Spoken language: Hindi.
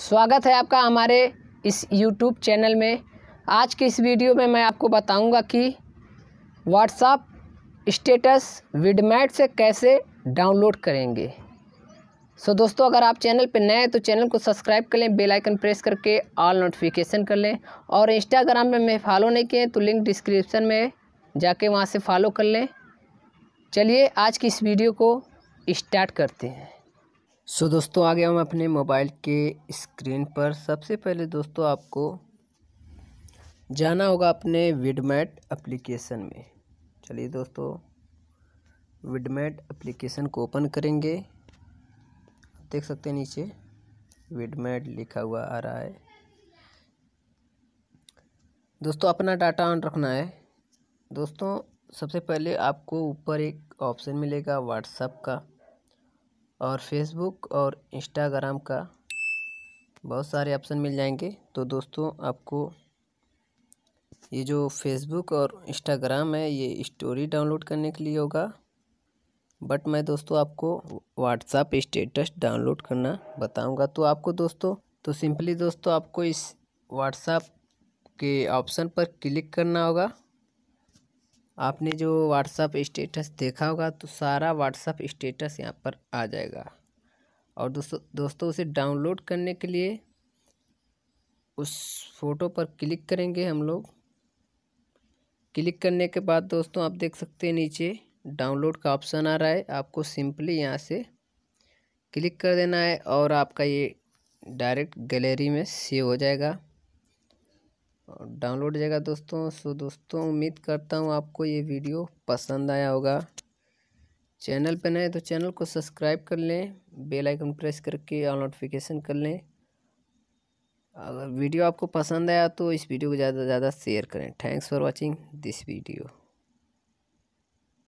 स्वागत है आपका हमारे इस यूट्यूब चैनल में आज की इस वीडियो में मैं आपको बताऊंगा कि व्हाट्सअप स्टेटस विडमेट से कैसे डाउनलोड करेंगे सो so, दोस्तों अगर आप चैनल पर नए हैं तो चैनल को सब्सक्राइब कर लें बेल आइकन प्रेस करके ऑल नोटिफिकेशन कर लें और इंस्टाग्राम में मैं फॉलो नहीं किए तो लिंक डिस्क्रिप्शन में जाके वहाँ से फॉलो कर लें चलिए आज की इस वीडियो को स्टार्ट करते हैं सो so, दोस्तों आ गया हम अपने मोबाइल के स्क्रीन पर सबसे पहले दोस्तों आपको जाना होगा अपने विडमेट एप्लीकेशन में चलिए दोस्तों विडमेट एप्लीकेशन को ओपन करेंगे देख सकते हैं नीचे विडमेट लिखा हुआ आ रहा है दोस्तों अपना डाटा ऑन रखना है दोस्तों सबसे पहले आपको ऊपर एक ऑप्शन मिलेगा व्हाट्सअप का और फेसबुक और इंस्टाग्राम का बहुत सारे ऑप्शन मिल जाएंगे तो दोस्तों आपको ये जो फेसबुक और इंस्टाग्राम है ये स्टोरी डाउनलोड करने के लिए होगा बट मैं दोस्तों आपको व्हाट्सअप स्टेटस डाउनलोड करना बताऊंगा तो आपको दोस्तों तो सिंपली दोस्तों आपको इस व्हाट्सअप के ऑप्शन पर क्लिक करना होगा आपने जो व्हाट्सअप स्टेटस देखा होगा तो सारा व्हाट्सअप स्टेटस यहाँ पर आ जाएगा और दोस्तों दोस्तों उसे डाउनलोड करने के लिए उस फ़ोटो पर क्लिक करेंगे हम लोग क्लिक करने के बाद दोस्तों आप देख सकते हैं नीचे डाउनलोड का ऑप्शन आ रहा है आपको सिंपली यहाँ से क्लिक कर देना है और आपका ये डायरेक्ट गैलरी में सेव हो जाएगा और डाउनलोड हो जाएगा दोस्तों सो दोस्तों उम्मीद करता हूँ आपको ये वीडियो पसंद आया होगा चैनल पर नए तो चैनल को सब्सक्राइब कर लें बेल आइकन प्रेस करके ऑल नोटिफिकेशन कर लें अगर वीडियो आपको पसंद आया तो इस वीडियो को ज़्यादा से ज़्यादा शेयर करें thanks for watching this video